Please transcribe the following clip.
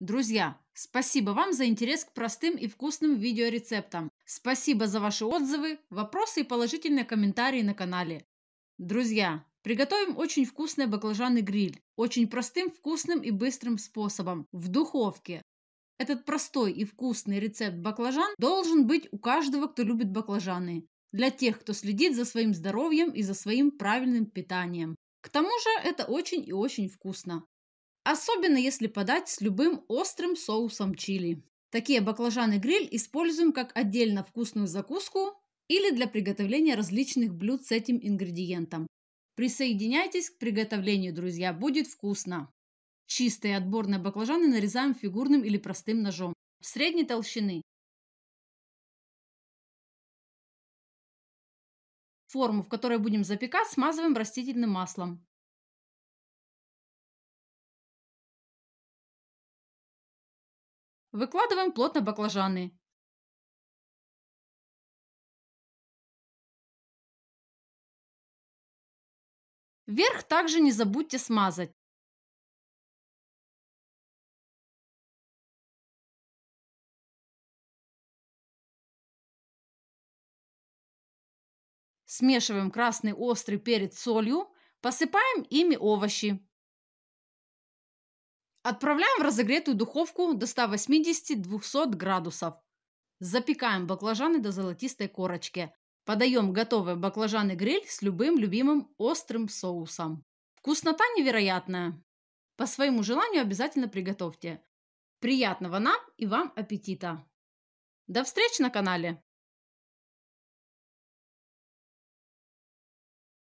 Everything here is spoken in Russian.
Друзья, спасибо вам за интерес к простым и вкусным видеорецептам. Спасибо за ваши отзывы, вопросы и положительные комментарии на канале. Друзья, приготовим очень вкусный баклажаны гриль. Очень простым, вкусным и быстрым способом. В духовке. Этот простой и вкусный рецепт баклажан должен быть у каждого, кто любит баклажаны. Для тех, кто следит за своим здоровьем и за своим правильным питанием. К тому же это очень и очень вкусно. Особенно если подать с любым острым соусом чили. Такие баклажаны-гриль используем как отдельно вкусную закуску или для приготовления различных блюд с этим ингредиентом. Присоединяйтесь к приготовлению, друзья, будет вкусно. Чистые отборные баклажаны нарезаем фигурным или простым ножом средней толщины. Форму, в которой будем запекать, смазываем растительным маслом. Выкладываем плотно баклажаны. Верх также не забудьте смазать. Смешиваем красный острый перец с солью, посыпаем ими овощи. Отправляем в разогретую духовку до 180-200 градусов. Запекаем баклажаны до золотистой корочки. Подаем готовые баклажаны гриль с любым любимым острым соусом. Вкуснота невероятная. По своему желанию обязательно приготовьте. Приятного нам и вам аппетита! До встречи на канале!